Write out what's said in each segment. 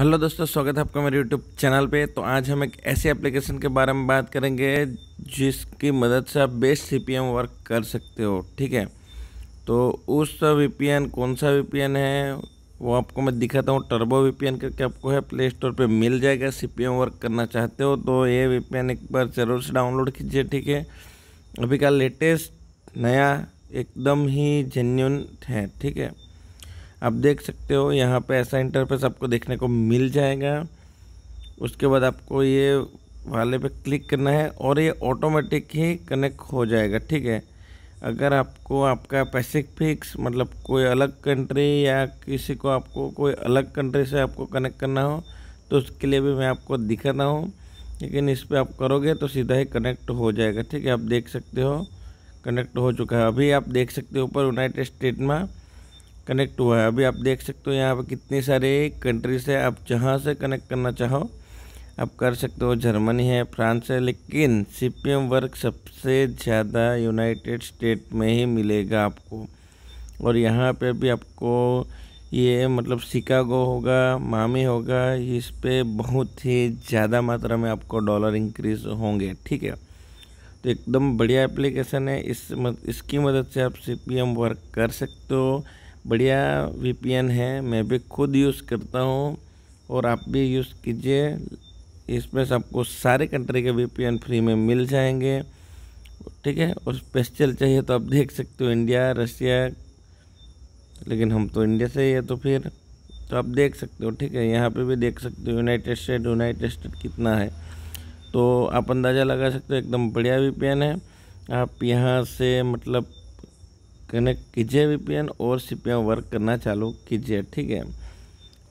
hello दोस्तों स्वागत है आपका मेरे यूट्यूब चैनल पे तो आज हम एक ऐसे एप्लीकेशन के बारे में बात करेंगे जिसकी मदद से आप बेस्ट सी वर्क कर सकते हो ठीक है तो उस वी कौन सा वी है वो आपको मैं दिखाता हूँ टर्बो वी करके आपको है प्ले स्टोर पर मिल जाएगा सी वर्क करना चाहते हो तो ये वी एक बार ज़रूर से डाउनलोड कीजिए ठीक है अभी का लेटेस्ट नया एकदम ही जेन्यून है ठीक है आप देख सकते हो यहाँ पे ऐसा इंटरफेस आपको देखने को मिल जाएगा उसके बाद आपको ये वाले पे क्लिक करना है और ये ऑटोमेटिक ही कनेक्ट हो जाएगा ठीक है अगर आपको आपका पैसिफिक्स मतलब कोई अलग कंट्री या किसी को आपको कोई अलग कंट्री से आपको कनेक्ट करना हो तो उसके लिए भी मैं आपको दिखा रहा हूँ लेकिन इस पर आप करोगे तो सीधा ही कनेक्ट हो जाएगा ठीक है आप देख सकते हो कनेक्ट हो चुका है अभी आप देख सकते हो ऊपर यूनाइटेड स्टेट में कनेक्ट हुआ है अभी आप देख सकते हो यहाँ पर कितने सारे कंट्रीज है आप जहाँ से कनेक्ट करना चाहो आप कर सकते हो जर्मनी है फ्रांस है लेकिन सी पी एम वर्क सबसे ज़्यादा यूनाइटेड स्टेट में ही मिलेगा आपको और यहाँ पे भी आपको ये मतलब शिकागो होगा मामी होगा इस पर बहुत ही ज़्यादा मात्रा में आपको डॉलर इंक्रीज होंगे ठीक है तो एकदम बढ़िया एप्लीकेशन है इस मत, इसकी मदद से आप सी पी एम वर्क कर सकते हो बढ़िया वीपीएन है मैं भी खुद यूज़ करता हूँ और आप भी यूज़ कीजिए इसमें से आपको सारे कंट्री के वीपीएन फ्री में मिल जाएंगे ठीक है और स्पेशल चाहिए तो आप देख सकते हो इंडिया रशिया लेकिन हम तो इंडिया से ही है तो फिर तो आप देख सकते हो ठीक है यहाँ पे भी देख सकते हो यूनाइटेड स्टेट यूनाइटेड स्टेट कितना है तो आप अंदाज़ा लगा सकते हो एकदम बढ़िया वी है आप यहाँ से मतलब कनेक्ट कीजिए वीपीएन और सीपीएम वर्क करना चालू कीजिए ठीक है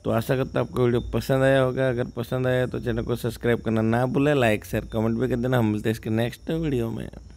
तो आशा करता हूँ आपको वीडियो पसंद आया होगा अगर पसंद आया तो चैनल को सब्सक्राइब करना ना भूलें लाइक शेयर कमेंट भी कर देना हम मिलते हैं इसके नेक्स्ट वीडियो में